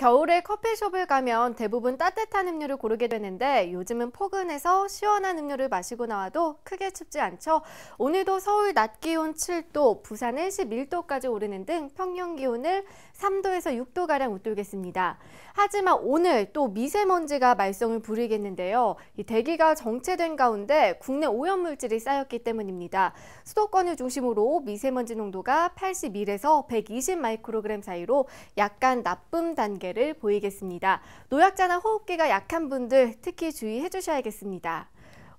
겨울에 커피숍을 가면 대부분 따뜻한 음료를 고르게 되는데 요즘은 포근해서 시원한 음료를 마시고 나와도 크게 춥지 않죠. 오늘도 서울 낮 기온 7도, 부산 11도까지 오르는 등 평년 기온을 3도에서 6도가량 웃돌겠습니다. 하지만 오늘 또 미세먼지가 말썽을 부리겠는데요. 대기가 정체된 가운데 국내 오염물질이 쌓였기 때문입니다. 수도권을 중심으로 미세먼지 농도가 81에서 120 마이크로그램 사이로 약간 나쁨 단계 관계를 보이겠습니다. 노약자나 호흡기가 약한 분들 특히 주의해 주셔야겠습니다.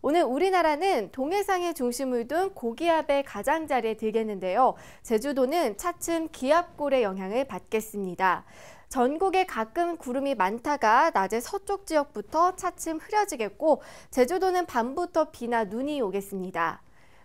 오늘 우리나라는 동해상에 중심을 둔 고기압의 가장자리에 들겠는데요. 제주도는 차츰 기압골의 영향을 받겠습니다. 전국에 가끔 구름이 많다가 낮에 서쪽 지역부터 차츰 흐려지겠고 제주도는 밤부터 비나 눈이 오겠습니다.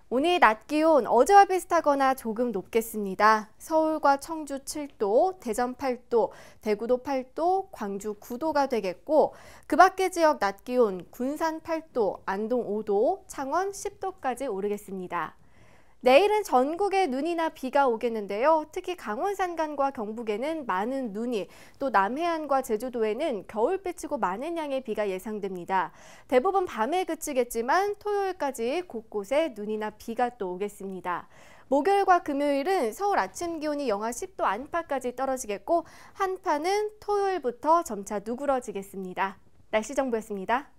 오늘 낮 기온 어제와 비슷하거나 조금 높겠습니다. 서울과 청주 7도, 대전 8도, 대구도 8도, 광주 9도가 되겠고 그 밖의 지역 낮 기온 군산 8도, 안동 5도, 창원 10도까지 오르겠습니다. 내일은 전국에 눈이나 비가 오겠는데요. 특히 강원 산간과 경북에는 많은 눈이, 또 남해안과 제주도에는 겨울비치고 많은 양의 비가 예상됩니다. 대부분 밤에 그치겠지만 토요일까지 곳곳에 눈이나 비가 또 오겠습니다. 목요일과 금요일은 서울 아침 기온이 영하 10도 안팎까지 떨어지겠고 한파는 토요일부터 점차 누그러지겠습니다. 날씨 정보였습니다.